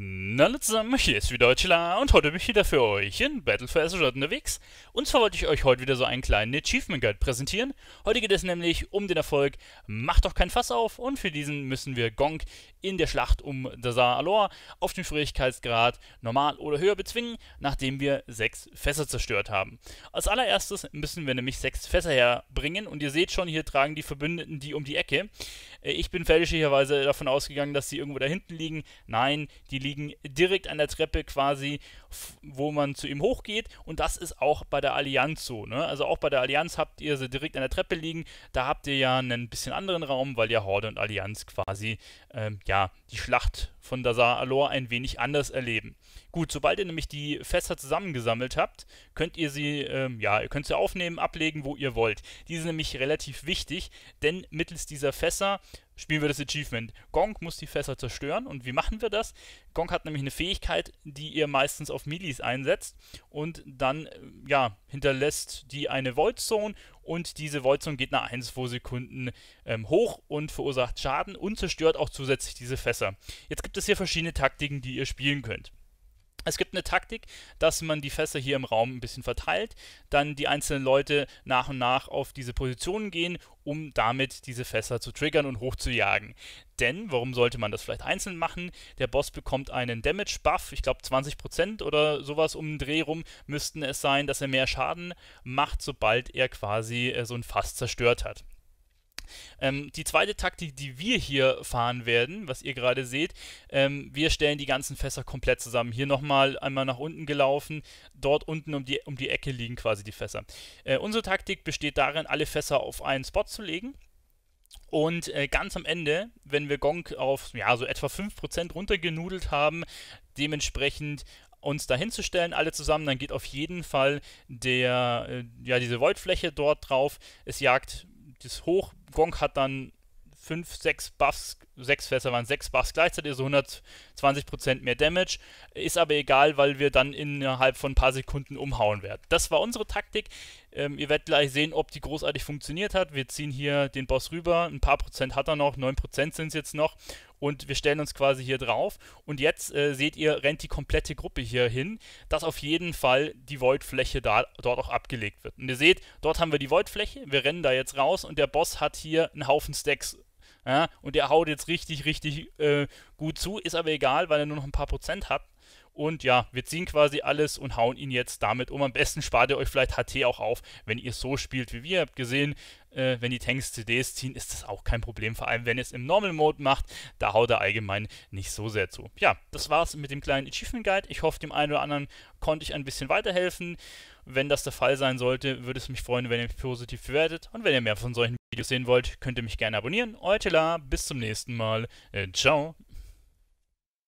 Na zusammen, hier ist wieder Chilla und heute bin ich wieder für euch in Battle for Azeroth unterwegs. Und zwar wollte ich euch heute wieder so einen kleinen Achievement Guide präsentieren. Heute geht es nämlich um den Erfolg Macht doch kein Fass auf und für diesen müssen wir Gonk in der Schlacht um Dazar Alor auf den Schwierigkeitsgrad normal oder höher bezwingen, nachdem wir sechs Fässer zerstört haben. Als allererstes müssen wir nämlich sechs Fässer herbringen und ihr seht schon, hier tragen die Verbündeten die um die Ecke. Äh, ich bin fälschlicherweise davon ausgegangen, dass sie irgendwo da hinten liegen. Nein, die liegen direkt an der Treppe quasi, wo man zu ihm hochgeht. Und das ist auch bei der Allianz so. Ne? Also auch bei der Allianz habt ihr sie direkt an der Treppe liegen. Da habt ihr ja einen bisschen anderen Raum, weil ja Horde und Allianz quasi ähm, ja die Schlacht von Dazar Alor ein wenig anders erleben. Gut, sobald ihr nämlich die Fässer zusammengesammelt habt, könnt ihr sie, ähm, ja, ihr könnt sie aufnehmen, ablegen, wo ihr wollt. Die sind nämlich relativ wichtig, denn mittels dieser Fässer spielen wir das Achievement. Gong muss die Fässer zerstören. Und wie machen wir das? Gong hat nämlich eine Fähigkeit, die ihr meistens auf Milis einsetzt. Und dann, äh, ja, hinterlässt die eine Void Zone. Und diese Void Zone geht nach 1 2 Sekunden ähm, hoch und verursacht Schaden und zerstört auch zusätzlich diese Fässer. Jetzt gibt es hier verschiedene Taktiken, die ihr spielen könnt. Es gibt eine Taktik, dass man die Fässer hier im Raum ein bisschen verteilt, dann die einzelnen Leute nach und nach auf diese Positionen gehen, um damit diese Fässer zu triggern und hochzujagen. Denn, warum sollte man das vielleicht einzeln machen? Der Boss bekommt einen Damage-Buff, ich glaube 20% oder sowas um den Dreh rum müssten es sein, dass er mehr Schaden macht, sobald er quasi äh, so ein Fass zerstört hat. Ähm, die zweite Taktik, die wir hier fahren werden, was ihr gerade seht, ähm, wir stellen die ganzen Fässer komplett zusammen. Hier nochmal einmal nach unten gelaufen, dort unten um die, um die Ecke liegen quasi die Fässer. Äh, unsere Taktik besteht darin, alle Fässer auf einen Spot zu legen. Und äh, ganz am Ende, wenn wir Gong auf ja, so etwa 5% runtergenudelt haben, dementsprechend uns dahinzustellen, alle zusammen, dann geht auf jeden Fall der, äh, ja, diese Voltfläche dort drauf. Es jagt das Hoch, Gonk hat dann 5, 6 Buffs, 6 Fässer waren 6 Buffs gleichzeitig, also 120% mehr Damage. Ist aber egal, weil wir dann innerhalb von ein paar Sekunden umhauen werden. Das war unsere Taktik. Ähm, ihr werdet gleich sehen, ob die großartig funktioniert hat. Wir ziehen hier den Boss rüber, ein paar Prozent hat er noch, 9% sind es jetzt noch und wir stellen uns quasi hier drauf und jetzt äh, seht ihr, rennt die komplette Gruppe hier hin, dass auf jeden Fall die Void-Fläche dort auch abgelegt wird. Und ihr seht, dort haben wir die Void-Fläche, wir rennen da jetzt raus und der Boss hat hier einen Haufen Stacks ja, und er haut jetzt richtig, richtig äh, gut zu, ist aber egal, weil er nur noch ein paar Prozent hat. Und ja, wir ziehen quasi alles und hauen ihn jetzt damit um. Am besten spart ihr euch vielleicht HT auch auf, wenn ihr so spielt wie wir. Ihr habt gesehen, äh, wenn die Tanks CDs ziehen, ist das auch kein Problem. Vor allem, wenn ihr es im Normal Mode macht, da haut er allgemein nicht so sehr zu. Ja, das war's mit dem kleinen Achievement Guide. Ich hoffe, dem einen oder anderen konnte ich ein bisschen weiterhelfen. Wenn das der Fall sein sollte, würde es mich freuen, wenn ihr mich positiv bewertet. Und wenn ihr mehr von solchen Videos sehen wollt, könnt ihr mich gerne abonnieren. Euer Tela, bis zum nächsten Mal. Äh, ciao.